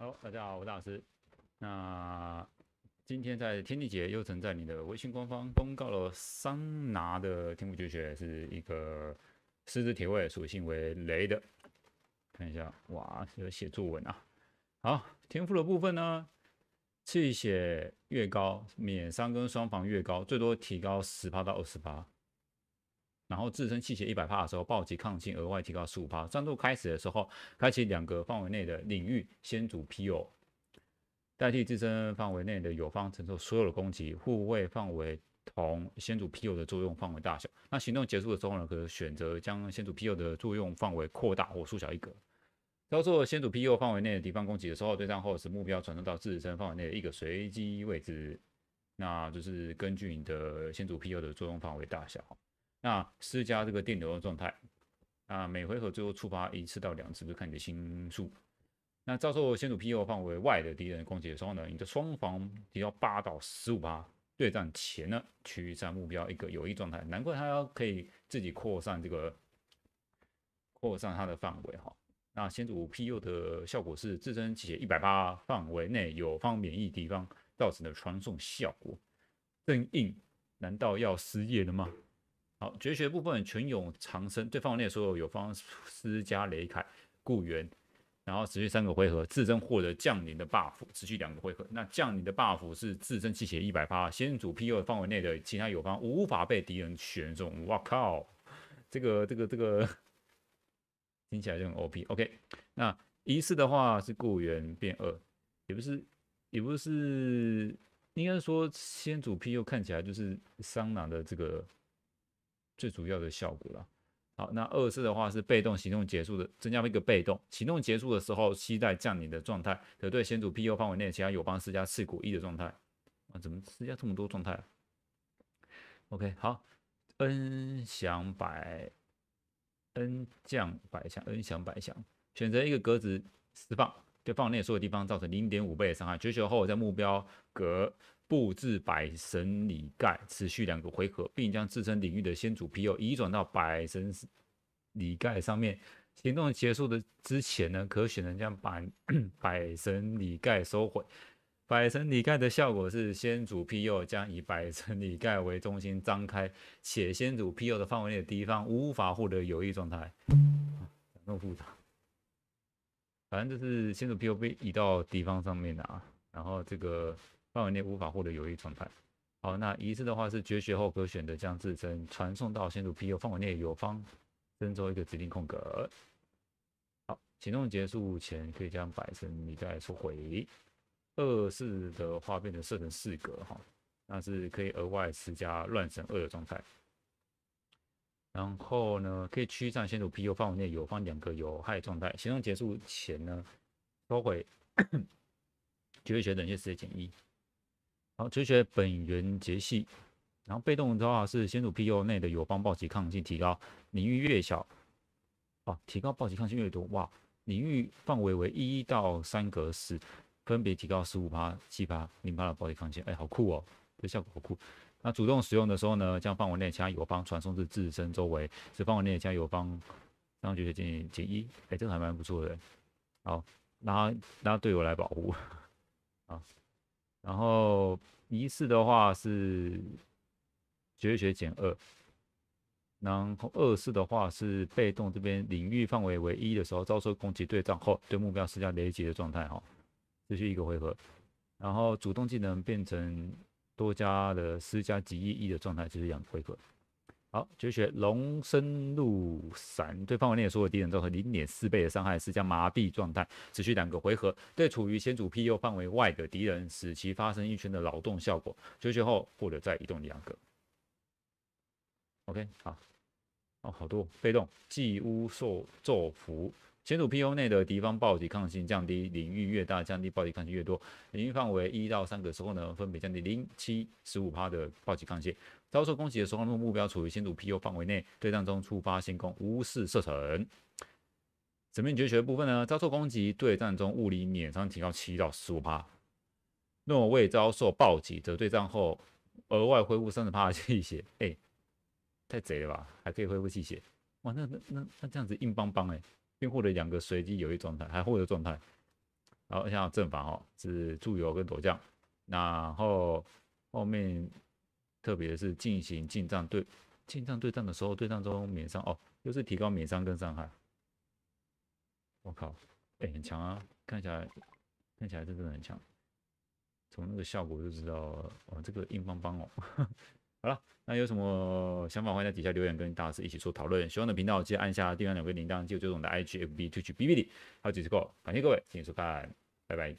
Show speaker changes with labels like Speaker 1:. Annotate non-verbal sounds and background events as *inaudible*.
Speaker 1: 好，大家好，我是大师。那今天在天地节又曾在你的微信官方公告了桑拿的天赋绝学是一个狮子铁卫，属性为雷的。看一下，哇，有写作文啊！好，天赋的部分呢，气血越高，免伤跟双防越高，最多提高十八到二十八。然后自身气血一百帕的时候，暴击抗性额外提高十五帕。战斗开始的时候，开启两个范围内的领域先祖庇佑，代替自身范围内的友方承受所有的攻击。护卫范围同先祖庇佑的作用范围大小。那行动结束的时候呢，可选择将先祖庇佑的作用范围扩大或缩小一格。操作先祖庇佑范围内的敌方攻击的时候，对战后使目标传送到自身范围内的一个随机位置。那就是根据你的先祖庇佑的作用范围大小。那施加这个电流的状态，啊，每回合最后触发一次到两次，就看你的星数。那遭受先祖 P 佑范围外的敌人攻击的时候呢，你的双防提高八到十五八。对战前呢，区域战目标一个有益状态，难怪他要可以自己扩散这个，扩散它的范围哈。那先祖 P U 的效果是自身且一百八范围内有方免疫敌方造成的传送效果。正印难道要失业了吗？好，绝学部分全勇长生，对范围内所有友方施加雷凯雇员，然后持续三个回合，自身获得降临的 buff，持续两个回合。那降临的 buff 是自身气血一百八，先祖 P.U 范围内的其他友方无法被敌人选中。哇靠，这个这个这个 *laughs* 听起来就很 O.P。OK，那一次的话是雇员变二，也不是也不是，应该说先祖 P.U 看起来就是桑拿的这个。最主要的效果了。好，那二次的话是被动行动结束的，增加一个被动行动结束的时候，期待降临的状态，可对先祖 P.U 范围内其他友邦施加四股一的状态。啊，怎么施加这么多状态？OK，好恩降百恩降百降恩降百降，选择一个格子释放，对范围内所有地方造成零点五倍的伤害，九秒后在目标格。布置百神礼盖，持续两个回合，并将自身领域的先祖皮鼬移转到百神礼盖上面。行动结束的之前呢，可选择将百 *clears throat* 百神礼盖收回。百神礼盖的效果是：先祖皮佑将以百神礼盖为中心张开，且先祖皮佑的范围内的敌方无法获得有益状态。那么复杂，反正就是先祖皮佑被移到敌方上面的啊，然后这个。范围内无法获得有益状态。好，那一次的话是绝学后可选择将自身传送到先祖 P.U. 范围内有方郑州一个指定空格。好，行动结束前可以将摆成你再收回。二式的话变成设成四格哈，那是可以额外施加乱神二的状态。然后呢，可以驱散先祖 P.U. 范围内有方两个有害状态。行动结束前呢，收回 *coughs* 绝学一些时间减一。好，决学本源结系，然后被动的话是先祖 P.U. 内的友邦暴击抗性提高，领域越小，哦，提高暴击抗性越多，哇，领域范围为一到三格式，分别提高十五%、七%、零的暴击抗性，哎，好酷哦，这效果好酷。那主动使用的时候呢，将范围内的其他友邦传送至自身周围，使范围内的其他友邦让绝学进行减一，哎，这个还蛮不错的，好，拿拿队友来保护，啊。*laughs* 然后一式的话是绝学减二，然后二式的话是被动这边领域范围为一的时候遭受攻击对战后对目标施加雷击的状态哈，持续一个回合，然后主动技能变成多加的施加极意一的状态，就是两回合。好，绝学龙生怒闪对范围内的所有敌人造成零点四倍的伤害，施加麻痹状态，持续两个回合。对处于先祖庇佑范围外的敌人，使其发生一圈的劳动效果。绝学后，获得再移动两个。OK，好，哦，好多被动，祭乌受咒符。先祖 P U 内的敌方暴击抗性降低，领域越大，降低暴击抗性越多。领域范围一到三个时候呢，分别降低零七十五趴的暴击抗性。遭受攻击的时候，目标处于先祖 P U 范围内，对战中触发先攻无视射程。整面绝学部分呢，遭受攻击对战中物理免伤提高七到十五趴。若未遭受暴击，则对战后额外恢复三十趴的气血。哎，太贼了吧？还可以恢复气血？哇，那那那那这样子硬邦邦哎。并获得两个随机有益状态，还获得状态。然后像正反哦，是助油跟躲降。然后后面特别是进行近战对近战对战的时候，对战中免伤哦，又是提高免伤跟伤害。我靠，哎，很强啊！看起来看起来真的很强。从那个效果就知道，哇，这个硬邦邦哦。那有什么想法，欢迎在底下留言，跟大师一起做讨论。喜欢的频道记得按下订阅，两个铃铛，追踪我们的 IG、f b 推剧 B B 里，还有支持哥。感谢各位，谢谢收看，拜拜。